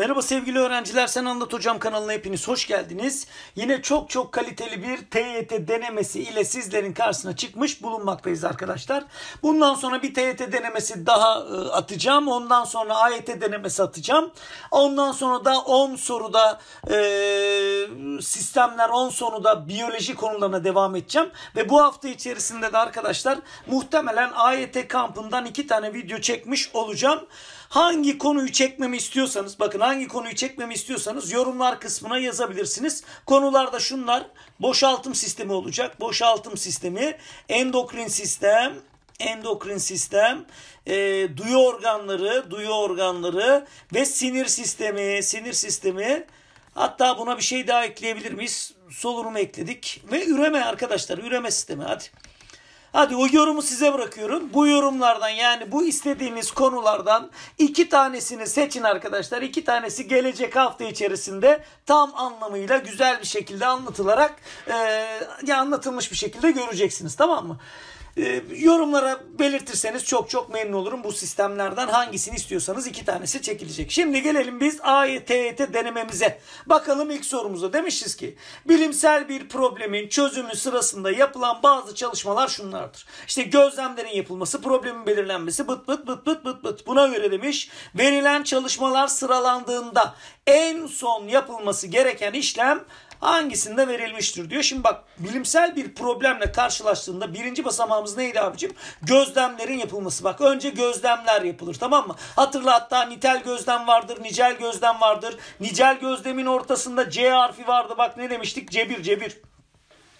Merhaba sevgili öğrenciler sen anlatacağım kanalına hepiniz hoş geldiniz. Yine çok çok kaliteli bir TYT denemesi ile sizlerin karşısına çıkmış bulunmaktayız arkadaşlar. Bundan sonra bir TYT denemesi daha e, atacağım. Ondan sonra AYT denemesi atacağım. Ondan sonra da 10 soruda e, sistemler 10 soruda biyoloji konularına devam edeceğim. Ve bu hafta içerisinde de arkadaşlar muhtemelen AYT kampından iki tane video çekmiş olacağım. Hangi konuyu çekmemi istiyorsanız bakın hangi konuyu çekmemi istiyorsanız yorumlar kısmına yazabilirsiniz. Konularda şunlar boşaltım sistemi olacak. Boşaltım sistemi, endokrin sistem, endokrin sistem, e, duyu organları, duyu organları ve sinir sistemi, sinir sistemi. Hatta buna bir şey daha ekleyebilir miyiz? Solunum ekledik ve üreme arkadaşlar, üreme sistemi. Hadi. Hadi o yorumu size bırakıyorum. Bu yorumlardan yani bu istediğiniz konulardan iki tanesini seçin arkadaşlar. İki tanesi gelecek hafta içerisinde tam anlamıyla güzel bir şekilde anlatılarak e, anlatılmış bir şekilde göreceksiniz tamam mı? E, yorumlara belirtirseniz çok çok memnun olurum. Bu sistemlerden hangisini istiyorsanız iki tanesi çekilecek. Şimdi gelelim biz AYTET denememize. Bakalım ilk sorumuza demişiz ki bilimsel bir problemin çözümü sırasında yapılan bazı çalışmalar şunlar olanlardır. İşte gözlemlerin yapılması, problemin belirlenmesi bıt bıt bıt bıt bıt bıt. Buna göre demiş verilen çalışmalar sıralandığında en son yapılması gereken işlem hangisinde verilmiştir diyor. Şimdi bak bilimsel bir problemle karşılaştığında birinci basamağımız neydi abicim? Gözlemlerin yapılması. Bak önce gözlemler yapılır tamam mı? Hatırla hatta nitel gözlem vardır, nicel gözlem vardır. Nicel gözlemin ortasında C harfi vardı. Bak ne demiştik? Cebir, cebir.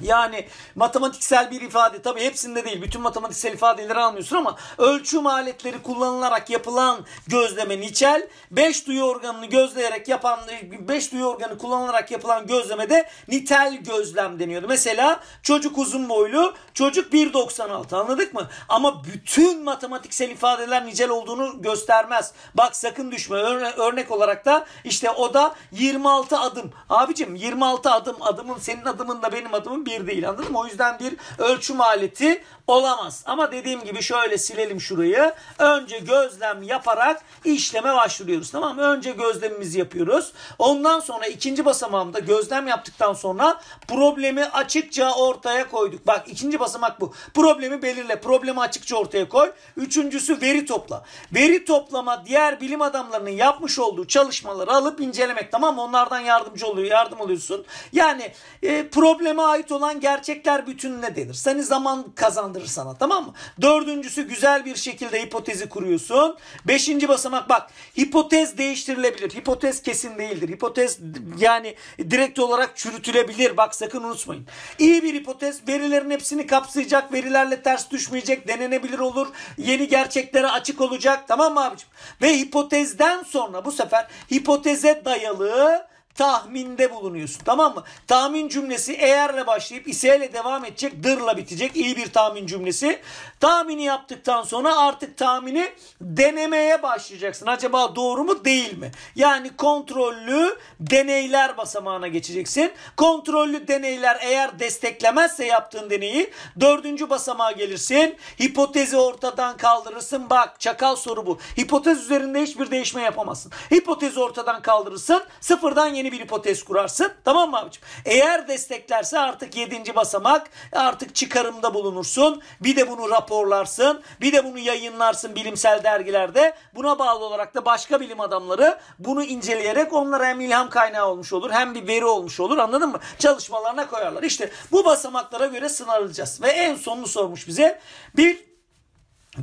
Yani matematiksel bir ifade tabii hepsinde değil bütün matematiksel ifadeleri almıyorsun ama ölçüm aletleri kullanılarak yapılan gözleme niçel, beş duyu organını gözleyerek yapan beş duyu organı kullanılarak yapılan gözlemede nitel gözlem deniyordu. Mesela çocuk uzun boylu, çocuk 1.96 anladık mı? Ama bütün matematiksel ifadeler nicel olduğunu göstermez. Bak sakın düşme. örnek olarak da işte o da 26 adım. Abicim 26 adım adımın senin adımın da benim adımın bir değil anladın mı? O yüzden bir ölçüm aleti olamaz. Ama dediğim gibi şöyle silelim şurayı. Önce gözlem yaparak işleme başvuruyoruz. Tamam mı? Önce gözlemimizi yapıyoruz. Ondan sonra ikinci basamağımda gözlem yaptıktan sonra problemi açıkça ortaya koyduk. Bak ikinci basamak bu. Problemi belirle. Problemi açıkça ortaya koy. Üçüncüsü veri topla. Veri toplama diğer bilim adamlarının yapmış olduğu çalışmaları alıp incelemek tamam mı? Onlardan yardımcı oluyor. Yardım alıyorsun. Yani e, probleme ait olan gerçekler bütününe denir. Seni zaman kazandır kazandırır sana tamam mı? Dördüncüsü güzel bir şekilde hipotezi kuruyorsun. Beşinci basamak bak hipotez değiştirilebilir. Hipotez kesin değildir. Hipotez yani direkt olarak çürütülebilir. Bak sakın unutmayın. İyi bir hipotez verilerin hepsini kapsayacak. Verilerle ters düşmeyecek. Denenebilir olur. Yeni gerçeklere açık olacak. Tamam mı abicim? Ve hipotezden sonra bu sefer hipoteze dayalı tahminde bulunuyorsun. Tamam mı? Tahmin cümlesi eğerle başlayıp iseyle devam edecek. Dırla bitecek. iyi bir tahmin cümlesi. Tahmini yaptıktan sonra artık tahmini denemeye başlayacaksın. Acaba doğru mu değil mi? Yani kontrollü deneyler basamağına geçeceksin. Kontrollü deneyler eğer desteklemezse yaptığın deneyi dördüncü basamağa gelirsin. Hipotezi ortadan kaldırırsın. Bak çakal soru bu. Hipotez üzerinde hiçbir değişme yapamazsın. Hipotezi ortadan kaldırırsın. Sıfırdan yeni bir hipotez kurarsın. Tamam mı abicim? Eğer desteklerse artık yedinci basamak artık çıkarımda bulunursun. Bir de bunu raporlarsın. Bir de bunu yayınlarsın bilimsel dergilerde. Buna bağlı olarak da başka bilim adamları bunu inceleyerek onlara hem ilham kaynağı olmuş olur hem bir veri olmuş olur. Anladın mı? Çalışmalarına koyarlar. İşte bu basamaklara göre sınarılacağız. Ve en sonunu sormuş bize. Bir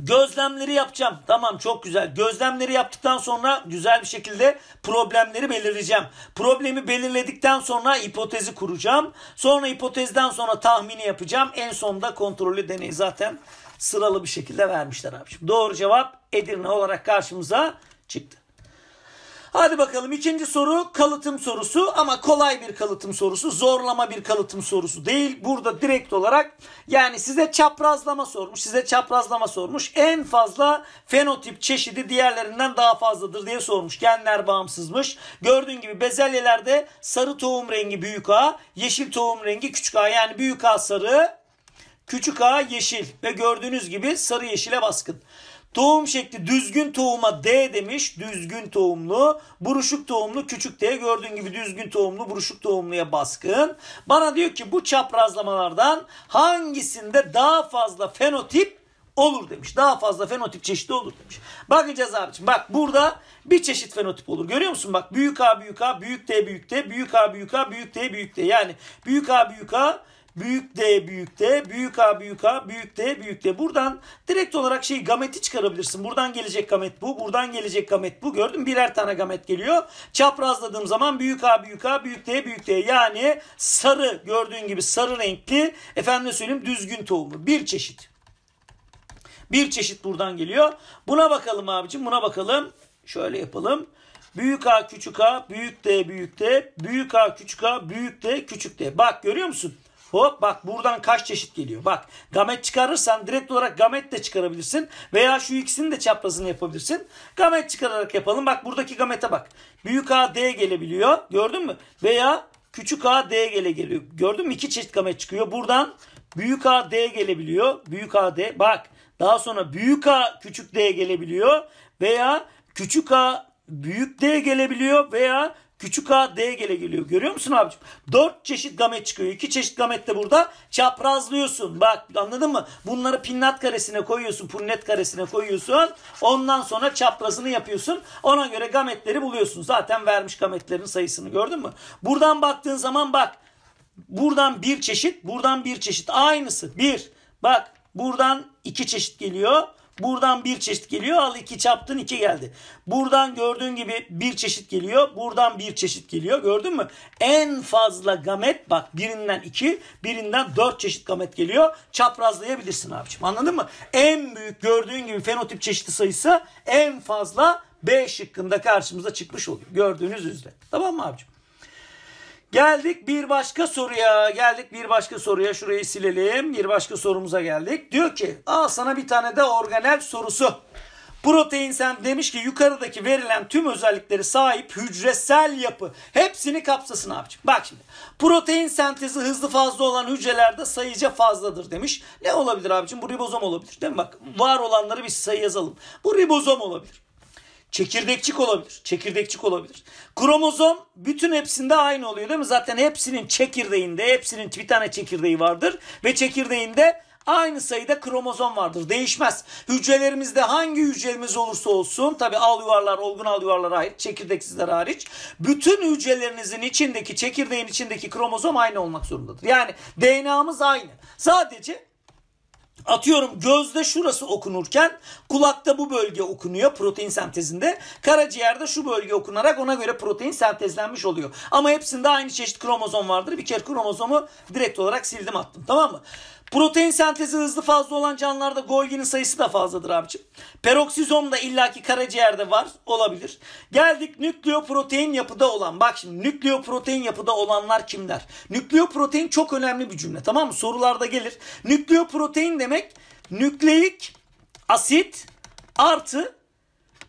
Gözlemleri yapacağım. Tamam çok güzel. Gözlemleri yaptıktan sonra güzel bir şekilde problemleri belirleyeceğim. Problemi belirledikten sonra hipotezi kuracağım. Sonra hipotezden sonra tahmini yapacağım. En sonunda kontrollü deney zaten sıralı bir şekilde vermişler abiciğim. Doğru cevap Edirne olarak karşımıza çıktı. Hadi bakalım ikinci soru kalıtım sorusu ama kolay bir kalıtım sorusu. Zorlama bir kalıtım sorusu değil. Burada direkt olarak yani size çaprazlama sormuş. Size çaprazlama sormuş. En fazla fenotip çeşidi diğerlerinden daha fazladır diye sormuş. Genler bağımsızmış. Gördüğün gibi bezelyelerde sarı tohum rengi büyük A, yeşil tohum rengi küçük A. Yani büyük A sarı, küçük A yeşil ve gördüğünüz gibi sarı yeşile baskın. Tohum şekli düzgün tohuma D demiş. Düzgün tohumlu. Buruşuk tohumlu küçük D. Gördüğün gibi düzgün tohumlu buruşuk tohumluya baskın. Bana diyor ki bu çaprazlamalardan hangisinde daha fazla fenotip olur demiş. Daha fazla fenotip çeşidi olur demiş. Bakacağız abiciğim. Bak burada bir çeşit fenotip olur. Görüyor musun? Bak büyük A büyük A, büyük D büyük D, büyük A büyük A, büyük D büyük D. Yani büyük A büyük A, büyük D büyük D, büyük A büyük A, büyük D büyük D. Buradan direkt olarak şey gameti çıkarabilirsin. Buradan gelecek gamet bu, buradan gelecek gamet bu. Gördün mü? Birer tane gamet geliyor. Çaprazladığım zaman büyük A büyük A, büyük D büyük D. Yani sarı gördüğün gibi sarı renkli efendim söyleyeyim düzgün tohumu. Bir çeşit. Bir çeşit buradan geliyor. Buna bakalım abicim buna bakalım. Şöyle yapalım. Büyük A küçük A, büyük D büyük D, büyük A küçük A, büyük D küçük D. Bak görüyor musun? Hop bak buradan kaç çeşit geliyor. Bak gamet çıkarırsan direkt olarak gamet de çıkarabilirsin. Veya şu ikisinin de çaprazını yapabilirsin. Gamet çıkararak yapalım. Bak buradaki gamete bak. Büyük A D gelebiliyor. Gördün mü? Veya küçük A D gele geliyor. Gördün mü? İki çeşit gamet çıkıyor. Buradan büyük A D gelebiliyor. Büyük A D. Bak daha sonra büyük A küçük D gelebiliyor. Veya küçük A büyük D gelebiliyor. Veya Küçük A D gele geliyor. Görüyor musun abicim? Dört çeşit gamet çıkıyor. İki çeşit gamet de burada çaprazlıyorsun. Bak anladın mı? Bunları pinnat karesine koyuyorsun. Punnet karesine koyuyorsun. Ondan sonra çaprazını yapıyorsun. Ona göre gametleri buluyorsun. Zaten vermiş gametlerin sayısını gördün mü? Buradan baktığın zaman bak. Buradan bir çeşit. Buradan bir çeşit. Aynısı. Bir. Bak buradan iki çeşit geliyor. Buradan bir çeşit geliyor. Al iki çaptın iki geldi. Buradan gördüğün gibi bir çeşit geliyor. Buradan bir çeşit geliyor. Gördün mü? En fazla gamet bak birinden iki birinden dört çeşit gamet geliyor. Çaprazlayabilirsin abicim. Anladın mı? En büyük gördüğün gibi fenotip çeşidi sayısı en fazla B şıkkında karşımıza çıkmış oluyor. Gördüğünüz üzere. Tamam mı abicim? Geldik bir başka soruya. Geldik bir başka soruya. Şurayı silelim. Bir başka sorumuza geldik. Diyor ki al sana bir tane de organel sorusu. Protein sen demiş ki yukarıdaki verilen tüm özellikleri sahip hücresel yapı. Hepsini kapsasın abicim. Bak şimdi protein sentezi hızlı fazla olan hücrelerde sayıca fazladır demiş. Ne olabilir abicim? Bu ribozom olabilir değil mi? Bak var olanları bir sayı yazalım. Bu ribozom olabilir. Çekirdekçik olabilir. Çekirdekçik olabilir. Kromozom bütün hepsinde aynı oluyor değil mi? Zaten hepsinin çekirdeğinde hepsinin bir tane çekirdeği vardır. Ve çekirdeğinde aynı sayıda kromozom vardır. Değişmez. Hücrelerimizde hangi hücremiz olursa olsun tabi al yuvarlar, olgun al yuvarlar hariç, çekirdeksizler hariç bütün hücrelerinizin içindeki, çekirdeğin içindeki kromozom aynı olmak zorundadır. Yani DNA'mız aynı. Sadece atıyorum gözde şurası okunurken kulakta bu bölge okunuyor protein sentezinde. Karaciğerde şu bölge okunarak ona göre protein sentezlenmiş oluyor. Ama hepsinde aynı çeşit kromozom vardır. Bir kere kromozomu direkt olarak sildim attım tamam mı? Protein sentezi hızlı fazla olan canlılarda Golgi'nin sayısı da fazladır abicim. Peroksizom da illaki karaciğerde var olabilir. Geldik nükleoprotein yapıda olan. Bak şimdi nükleoprotein yapıda olanlar kimler? Nükleoprotein çok önemli bir cümle tamam mı? Sorularda gelir. Nükleoprotein demek demek nükleik asit artı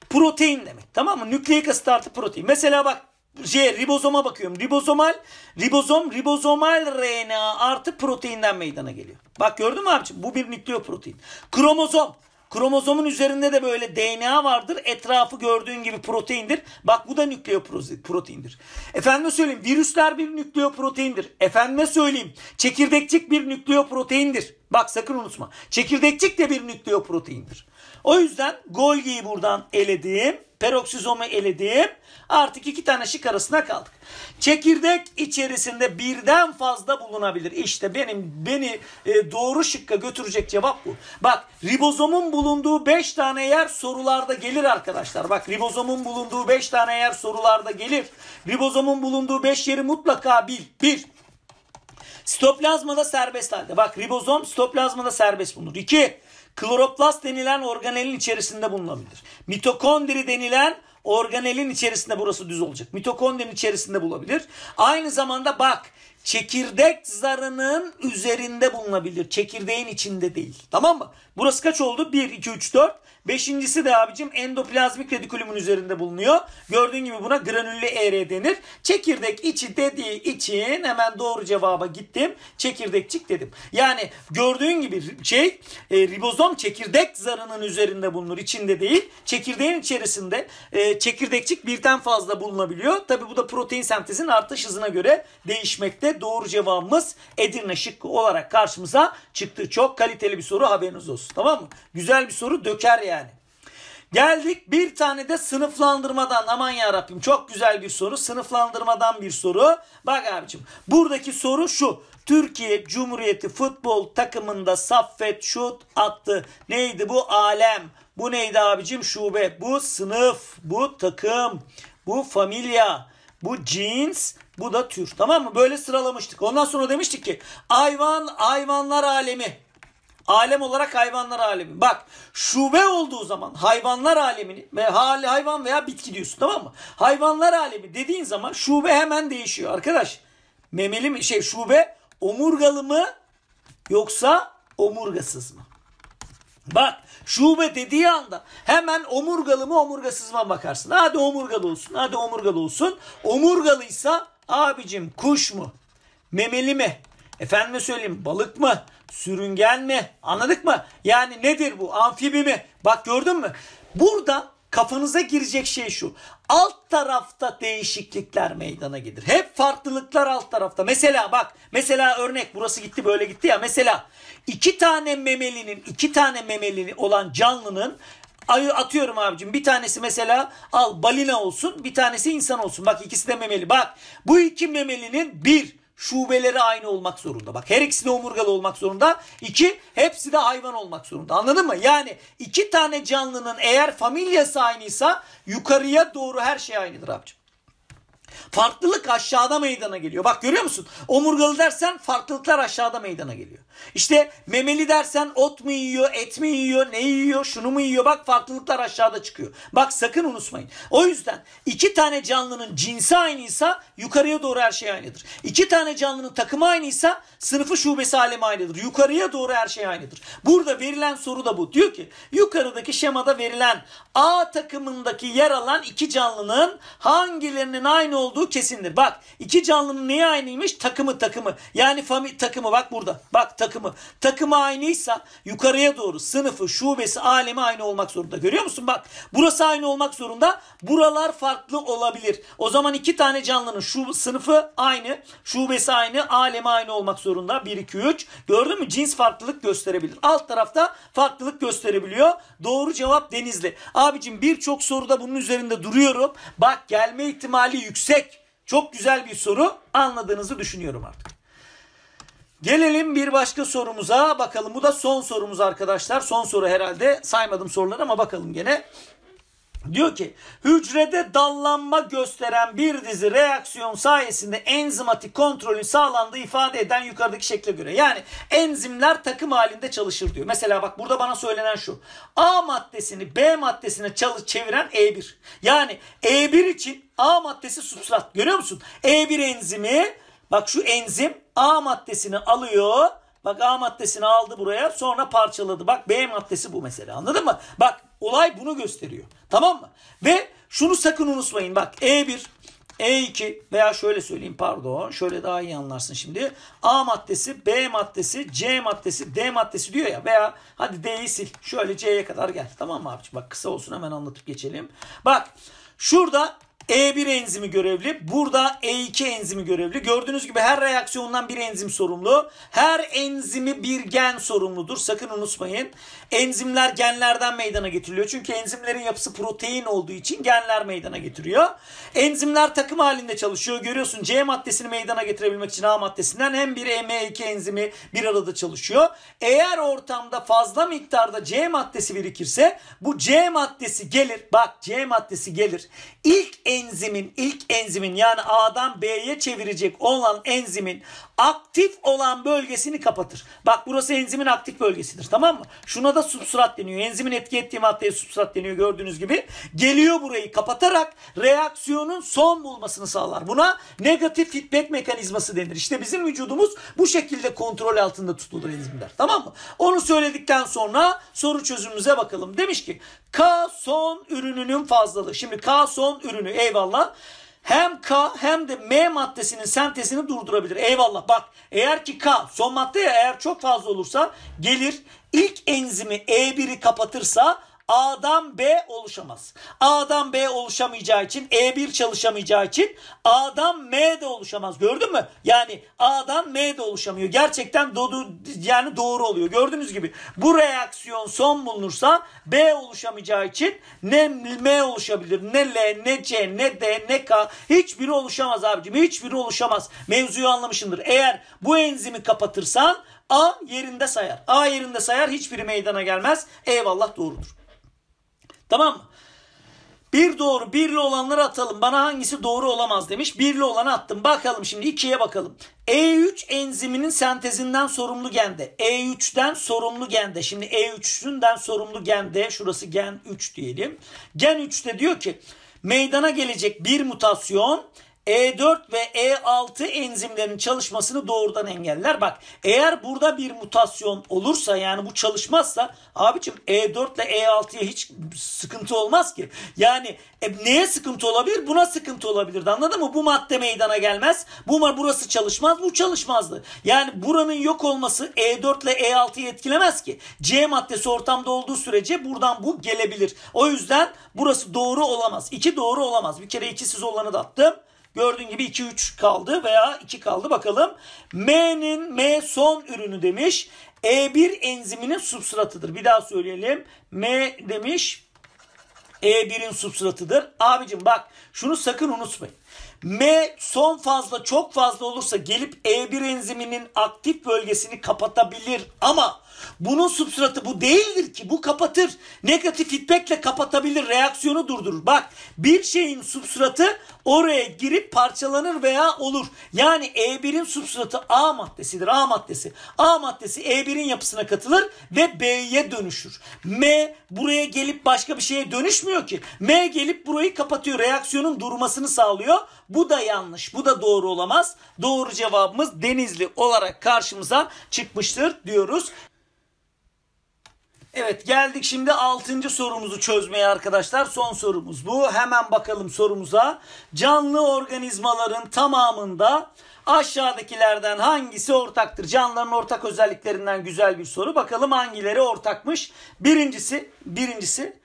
protein demek. Tamam mı? Nükleik asit artı protein. Mesela bak J ribozoma bakıyorum. Ribozomal, ribozom, ribozomal RNA artı proteinden meydana geliyor. Bak gördün mü abiciğim? Bu bir nükleoprotein. Kromozom. Kromozomun üzerinde de böyle DNA vardır. Etrafı gördüğün gibi proteindir. Bak bu da nükleoproteindir. Efendime söyleyeyim virüsler bir nükleoproteindir. Efendime söyleyeyim çekirdekçik bir nükleoproteindir. Bak sakın unutma. Çekirdekçik de bir nükleoproteindir. O yüzden Golgi'yi buradan eledim. Peroksizomu eledim. Artık iki tane şık arasına kaldık. Çekirdek içerisinde birden fazla bulunabilir. İşte benim beni e, doğru şıkka götürecek cevap bu. Bak ribozomun bulunduğu 5 tane yer sorularda gelir arkadaşlar. Bak ribozomun bulunduğu 5 tane yer sorularda gelir. Ribozomun bulunduğu 5 yeri mutlaka bil. 1. Sitoplazmada serbest halde. Bak ribozom sitoplazmada serbest bulunur. 2. Kloroplast denilen organelin içerisinde bulunabilir. Mitokondri denilen organelin içerisinde burası düz olacak. Mitokondrinin içerisinde bulabilir. Aynı zamanda bak çekirdek zarının üzerinde bulunabilir. Çekirdeğin içinde değil. Tamam mı? Burası kaç oldu? 1, 2, 3, 4. Beşincisi de abicim endoplazmik redikulümün üzerinde bulunuyor. Gördüğün gibi buna granüllü ER denir. Çekirdek içi dediği için hemen doğru cevaba gittim. Çekirdekçik dedim. Yani gördüğün gibi şey e, ribozom çekirdek zarının üzerinde bulunur. içinde değil. Çekirdeğin içerisinde e, çekirdekçik birden fazla bulunabiliyor. Tabi bu da protein sentezin artış hızına göre değişmekte. Doğru cevabımız Edirne şıkkı olarak karşımıza çıktı. Çok kaliteli bir soru haberiniz olsun. Tamam mı? Güzel bir soru döker yani. Geldik bir tane de sınıflandırmadan aman ya Rabbim çok güzel bir soru. Sınıflandırmadan bir soru. Bak abicim buradaki soru şu. Türkiye Cumhuriyeti futbol takımında Saffet şut attı. Neydi bu? Alem. Bu neydi abicim? Şube. Bu sınıf, bu takım, bu familia bu jeans bu da tür. Tamam mı? Böyle sıralamıştık. Ondan sonra demiştik ki hayvan, hayvanlar alemi. Alem olarak hayvanlar alemi. Bak şube olduğu zaman hayvanlar alemini ve hali hayvan veya bitki diyorsun tamam mı? Hayvanlar alemi dediğin zaman şube hemen değişiyor. Arkadaş memeli mi şey şube omurgalı mı yoksa omurgasız mı? Bak şube dediği anda hemen omurgalı mı omurgasız mı bakarsın. Hadi omurgalı olsun hadi omurgalı olsun. Omurgalıysa abicim kuş mu? Memeli mi? Efendime söyleyeyim balık mı? sürüngen mi? Anladık mı? Yani nedir bu? Amfibi mi? Bak gördün mü? Burada kafanıza girecek şey şu. Alt tarafta değişiklikler meydana gelir. Hep farklılıklar alt tarafta. Mesela bak mesela örnek burası gitti böyle gitti ya. Mesela iki tane memelinin iki tane memeli olan canlının ayı atıyorum abicim bir tanesi mesela al balina olsun bir tanesi insan olsun. Bak ikisi de memeli. Bak bu iki memelinin bir şubeleri aynı olmak zorunda. Bak her ikisi de omurgalı olmak zorunda. İki, hepsi de hayvan olmak zorunda. Anladın mı? Yani iki tane canlının eğer familyası aynıysa yukarıya doğru her şey aynıdır abicim. Farklılık aşağıda meydana geliyor. Bak görüyor musun? Omurgalı dersen farklılıklar aşağıda meydana geliyor. İşte memeli dersen ot mu yiyor, et mi yiyor, ne yiyor, şunu mu yiyor? Bak farklılıklar aşağıda çıkıyor. Bak sakın unutmayın. O yüzden iki tane canlının cinsi aynıysa yukarıya doğru her şey aynıdır. İki tane canlının takımı aynıysa sınıfı şubesi alemi aynıdır. Yukarıya doğru her şey aynıdır. Burada verilen soru da bu. Diyor ki yukarıdaki şemada verilen A takımındaki yer alan iki canlının hangilerinin aynı olduğu kesindir. Bak iki canlının neye aynıymış? Takımı takımı. Yani fami takımı bak burada. Bak takımı. Takımı aynıysa yukarıya doğru sınıfı, şubesi, alemi aynı olmak zorunda. Görüyor musun? Bak burası aynı olmak zorunda. Buralar farklı olabilir. O zaman iki tane canlının şu sınıfı aynı, şubesi aynı, alemi aynı olmak zorunda. 1 2 3. Gördün mü? Cins farklılık gösterebilir. Alt tarafta farklılık gösterebiliyor. Doğru cevap Denizli. Abicim birçok soruda bunun üzerinde duruyorum. Bak gelme ihtimali yüksek yüksek. Çok güzel bir soru. Anladığınızı düşünüyorum artık. Gelelim bir başka sorumuza bakalım. Bu da son sorumuz arkadaşlar. Son soru herhalde. Saymadım soruları ama bakalım gene. Diyor ki hücrede dallanma gösteren bir dizi reaksiyon sayesinde enzimatik kontrolün sağlandığı ifade eden yukarıdaki şekle göre. Yani enzimler takım halinde çalışır diyor. Mesela bak burada bana söylenen şu. A maddesini B maddesine çalış çeviren E1. Yani E1 için A maddesi substrat. Görüyor musun? E1 enzimi bak şu enzim A maddesini alıyor. Bak A maddesini aldı buraya sonra parçaladı. Bak B maddesi bu mesela anladın mı? Bak Olay bunu gösteriyor. Tamam mı? Ve şunu sakın unutmayın. Bak E1, E2 veya şöyle söyleyeyim pardon. Şöyle daha iyi anlarsın şimdi. A maddesi, B maddesi, C maddesi, D maddesi diyor ya. Veya hadi D'yi sil. Şöyle C'ye kadar gel. Tamam mı abiciğim? Bak kısa olsun hemen anlatıp geçelim. Bak şurada e1 enzimi görevli. Burada E2 enzimi görevli. Gördüğünüz gibi her reaksiyondan bir enzim sorumlu. Her enzimi bir gen sorumludur. Sakın unutmayın. Enzimler genlerden meydana getiriliyor. Çünkü enzimlerin yapısı protein olduğu için genler meydana getiriyor. Enzimler takım halinde çalışıyor. Görüyorsun C maddesini meydana getirebilmek için A maddesinden hem bir e, M2 e enzimi bir arada çalışıyor. Eğer ortamda fazla miktarda C maddesi birikirse bu C maddesi gelir. Bak C maddesi gelir. İlk enzim enzimin, ilk enzimin yani A'dan B'ye çevirecek olan enzimin aktif olan bölgesini kapatır. Bak burası enzimin aktif bölgesidir tamam mı? Şuna da substrat deniyor. Enzimin etki ettiği maddeye substrat deniyor gördüğünüz gibi. Geliyor burayı kapatarak reaksiyonun son bulmasını sağlar. Buna negatif feedback mekanizması denir. İşte bizim vücudumuz bu şekilde kontrol altında tutulur enzimler tamam mı? Onu söyledikten sonra soru çözümümüze bakalım. Demiş ki K son ürününün fazlalığı. Şimdi K son ürünü E eyvallah hem K hem de M maddesinin sentezini durdurabilir. Eyvallah bak eğer ki K son madde eğer çok fazla olursa gelir ilk enzimi E1'i kapatırsa A'dan B oluşamaz. A'dan B oluşamayacağı için E1 çalışamayacağı için A'dan M de oluşamaz. Gördün mü? Yani A'dan M de oluşamıyor. Gerçekten do yani doğru oluyor. Gördüğünüz gibi bu reaksiyon son bulunursa B oluşamayacağı için ne M oluşabilir ne L ne C ne D ne K hiçbiri oluşamaz abicim. Hiçbiri oluşamaz. Mevzuyu anlamışındır. Eğer bu enzimi kapatırsan A yerinde sayar. A yerinde sayar hiçbiri meydana gelmez. Eyvallah doğrudur. Tamam mı? Bir doğru birli olanları atalım. Bana hangisi doğru olamaz demiş. Birli olanı attım. Bakalım şimdi ikiye bakalım. E3 enziminin sentezinden sorumlu gende. E3'den sorumlu gende. Şimdi E3'ünden sorumlu gende. Şurası gen 3 diyelim. Gen 3'te diyor ki meydana gelecek bir mutasyon e4 ve E6 enzimlerin çalışmasını doğrudan engeller. Bak eğer burada bir mutasyon olursa yani bu çalışmazsa abicim E4 ile E6'ya hiç sıkıntı olmaz ki. Yani e, neye sıkıntı olabilir? Buna sıkıntı olabilir. anladın mı? Bu madde meydana gelmez. Bu burası çalışmaz bu çalışmazdı. Yani buranın yok olması E4 ile E6'yı etkilemez ki. C maddesi ortamda olduğu sürece buradan bu gelebilir. O yüzden burası doğru olamaz. İki doğru olamaz. Bir kere ikisiz olanı da attım. Gördüğün gibi 2-3 kaldı veya 2 kaldı bakalım. M'nin M son ürünü demiş. E1 enziminin substratıdır. Bir daha söyleyelim. M demiş. E1'in substratıdır. Abicim bak şunu sakın unutmayın. M son fazla çok fazla olursa gelip E1 enziminin aktif bölgesini kapatabilir ama bunun substratı bu değildir ki. Bu kapatır. Negatif feedbackle kapatabilir. Reaksiyonu durdurur. Bak bir şeyin substratı oraya girip parçalanır veya olur. Yani E1'in substratı A maddesidir. A maddesi. A maddesi E1'in yapısına katılır ve B'ye dönüşür. M buraya gelip başka bir şeye dönüşmüyor ki. M gelip burayı kapatıyor. Reaksiyonun durmasını sağlıyor. Bu da yanlış. Bu da doğru olamaz. Doğru cevabımız Denizli olarak karşımıza çıkmıştır diyoruz. Evet geldik şimdi 6. sorumuzu çözmeye arkadaşlar. Son sorumuz bu. Hemen bakalım sorumuza. Canlı organizmaların tamamında aşağıdakilerden hangisi ortaktır? Canlıların ortak özelliklerinden güzel bir soru. Bakalım hangileri ortakmış? Birincisi, birincisi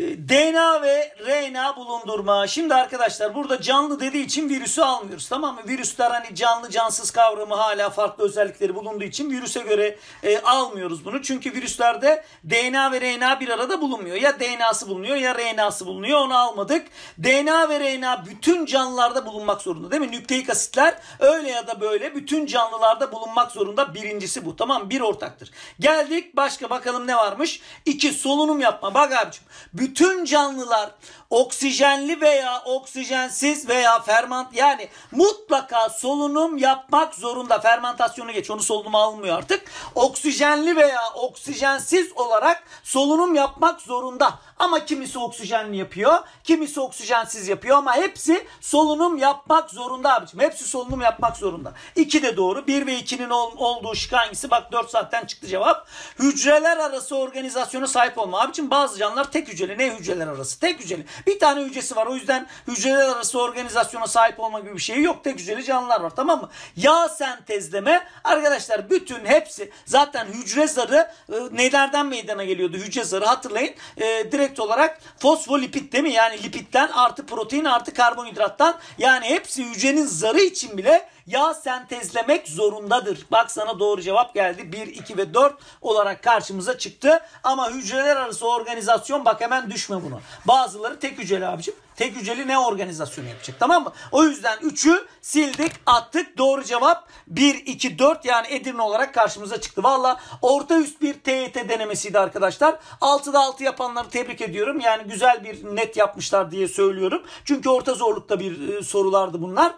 ee, DNA ve RNA bulundurma. Şimdi arkadaşlar burada canlı dediği için virüsü almıyoruz tamam mı? Virüsler hani canlı cansız kavramı hala farklı özellikleri bulunduğu için virüse göre e, almıyoruz bunu. Çünkü virüslerde DNA ve RNA bir arada bulunmuyor. Ya DNA'sı bulunuyor ya RNA'sı bulunuyor onu almadık. DNA ve RNA bütün canlılarda bulunmak zorunda değil mi? Nükleik asitler öyle ya da böyle bütün canlılarda bulunmak zorunda birincisi bu tamam mı? Bir ortaktır. Geldik başka bakalım ne varmış? İki solunum yapma bak abicim. Bütün bütün canlılar oksijenli veya oksijensiz veya fermant yani mutlaka solunum yapmak zorunda. Fermentasyonu geç onu solunuma almıyor artık. Oksijenli veya oksijensiz olarak solunum yapmak zorunda. Ama kimisi oksijenli yapıyor, kimisi oksijensiz yapıyor ama hepsi solunum yapmak zorunda abicim. Hepsi solunum yapmak zorunda. İki de doğru. Bir ve ikinin ol, olduğu şık hangisi? Bak 4 saatten çıktı cevap. Hücreler arası organizasyona sahip olma. Abicim bazı canlılar tek hücreli hücreli ne hücreler arası? Tek hücreli. Bir tane hücresi var. O yüzden hücreler arası organizasyona sahip olma gibi bir şey yok. Tek hücreli canlılar var tamam mı? Yağ sentezleme arkadaşlar bütün hepsi zaten hücre zarı e, nelerden meydana geliyordu? Hücre zarı hatırlayın. E, direkt olarak fosfolipit değil mi? Yani lipitten artı protein artı karbonhidrattan yani hepsi hücrenin zarı için bile yağ sentezlemek zorundadır. Bak sana doğru cevap geldi. 1, 2 ve 4 olarak karşımıza çıktı. Ama hücreler arası organizasyon bak hemen düşme bunu. Bazıları tek hücreli abicim. Tek hücreli ne organizasyonu yapacak tamam mı? O yüzden 3'ü sildik attık. Doğru cevap 1, 2, 4 yani Edirne olarak karşımıza çıktı. Valla orta üst bir TYT e denemesiydi arkadaşlar. 6'da 6 yapanları tebrik ediyorum. Yani güzel bir net yapmışlar diye söylüyorum. Çünkü orta zorlukta bir e, sorulardı bunlar.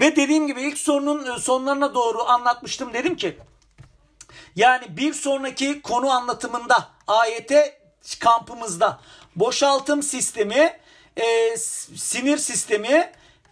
Ve dediğim gibi ilk sorunun e, sonlarına doğru anlatmıştım. Dedim ki yani bir sonraki konu anlatımında AYT kampımızda boşaltım sistemi e, sinir sistemi,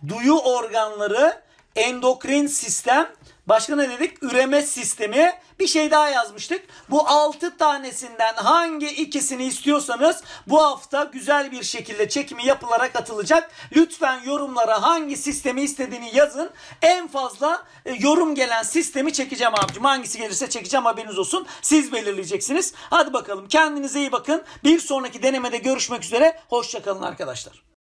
duyu organları, endokrin sistem Başka ne dedik? Üreme sistemi. Bir şey daha yazmıştık. Bu 6 tanesinden hangi ikisini istiyorsanız bu hafta güzel bir şekilde çekimi yapılarak atılacak. Lütfen yorumlara hangi sistemi istediğini yazın. En fazla e, yorum gelen sistemi çekeceğim abicim. Hangisi gelirse çekeceğim haberiniz olsun. Siz belirleyeceksiniz. Hadi bakalım kendinize iyi bakın. Bir sonraki denemede görüşmek üzere. Hoşçakalın arkadaşlar.